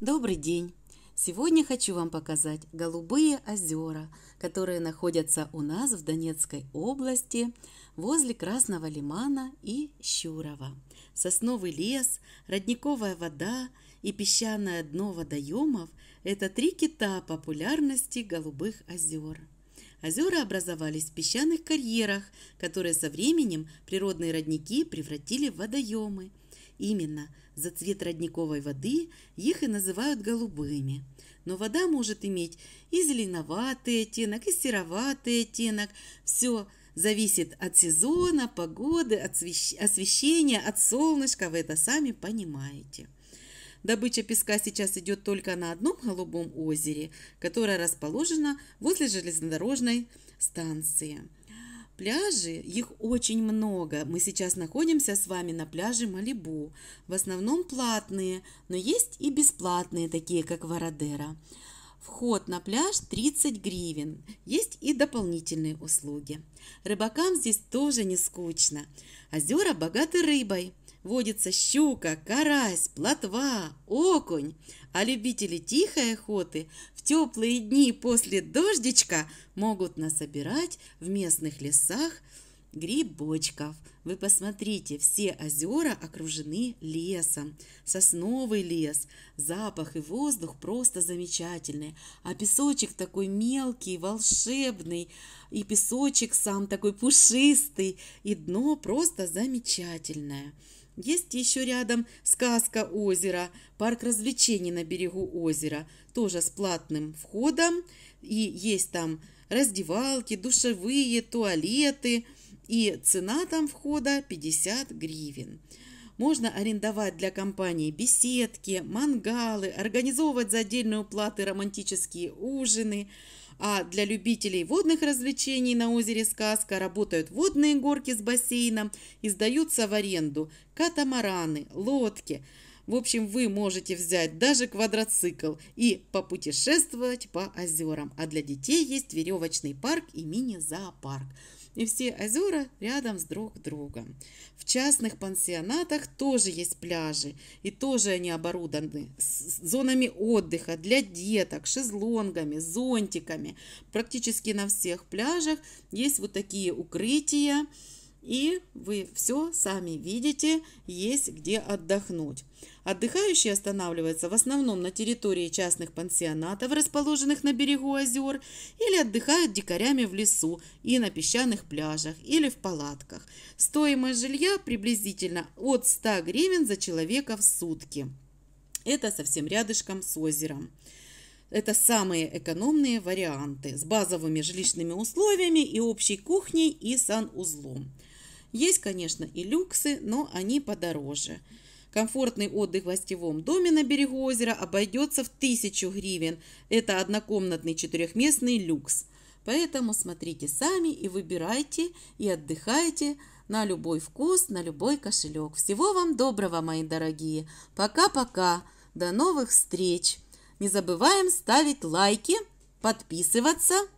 Добрый день! Сегодня хочу вам показать голубые озера, которые находятся у нас в Донецкой области возле Красного Лимана и Щурова. Сосновый лес, родниковая вода и песчаное дно водоемов – это три кита популярности голубых озер. Озера образовались в песчаных карьерах, которые со временем природные родники превратили в водоемы – Именно за цвет родниковой воды их и называют голубыми. Но вода может иметь и зеленоватый оттенок, и сероватый оттенок. Все зависит от сезона, погоды, от освещения, от солнышка. Вы это сами понимаете. Добыча песка сейчас идет только на одном голубом озере, которое расположено возле железнодорожной станции. Пляжи, их очень много. Мы сейчас находимся с вами на пляже Малибу. В основном платные, но есть и бесплатные, такие как Вородера. Вход на пляж 30 гривен. Есть и дополнительные услуги. Рыбакам здесь тоже не скучно. Озера богаты рыбой. Водится щука, карась, плотва, окунь. А любители тихой охоты в теплые дни после дождичка могут насобирать в местных лесах грибочков. Вы посмотрите, все озера окружены лесом. Сосновый лес, запах и воздух просто замечательные. А песочек такой мелкий, волшебный, и песочек сам такой пушистый, и дно просто замечательное. Есть еще рядом сказка озера, парк развлечений на берегу озера, тоже с платным входом. И есть там раздевалки, душевые, туалеты. И цена там входа 50 гривен. Можно арендовать для компании беседки, мангалы, организовывать за отдельную плату романтические ужины. А для любителей водных развлечений на озере Сказка работают водные горки с бассейном, издаются в аренду катамараны, лодки – в общем, вы можете взять даже квадроцикл и попутешествовать по озерам. А для детей есть веревочный парк и мини-зоопарк и все озера рядом с друг другом. В частных пансионатах тоже есть пляжи, и тоже они оборудованы с зонами отдыха для деток, шезлонгами, зонтиками. Практически на всех пляжах есть вот такие укрытия, и вы все сами видите, есть где отдохнуть. Отдыхающие останавливаются в основном на территории частных пансионатов, расположенных на берегу озер, или отдыхают дикарями в лесу и на песчаных пляжах, или в палатках. Стоимость жилья приблизительно от 100 гривен за человека в сутки. Это совсем рядышком с озером. Это самые экономные варианты с базовыми жилищными условиями и общей кухней и санузлом. Есть, конечно, и люксы, но они подороже. Комфортный отдых в гостевом доме на берегу озера обойдется в 1000 гривен. Это однокомнатный четырехместный люкс. Поэтому смотрите сами и выбирайте, и отдыхайте на любой вкус, на любой кошелек. Всего вам доброго, мои дорогие. Пока-пока. До новых встреч. Не забываем ставить лайки, подписываться.